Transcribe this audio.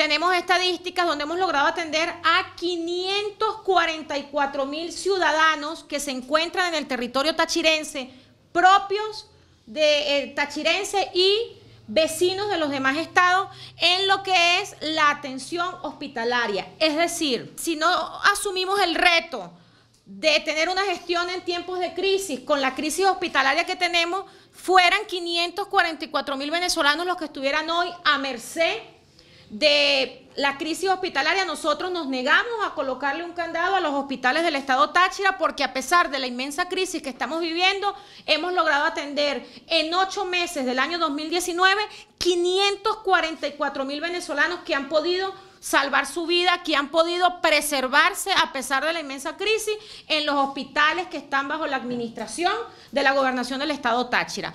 tenemos estadísticas donde hemos logrado atender a 544 mil ciudadanos que se encuentran en el territorio tachirense, propios de eh, tachirense y vecinos de los demás estados en lo que es la atención hospitalaria. Es decir, si no asumimos el reto de tener una gestión en tiempos de crisis, con la crisis hospitalaria que tenemos, fueran 544 mil venezolanos los que estuvieran hoy a merced de la crisis hospitalaria, nosotros nos negamos a colocarle un candado a los hospitales del estado Táchira porque a pesar de la inmensa crisis que estamos viviendo, hemos logrado atender en ocho meses del año 2019 544 mil venezolanos que han podido salvar su vida, que han podido preservarse a pesar de la inmensa crisis en los hospitales que están bajo la administración de la gobernación del estado Táchira.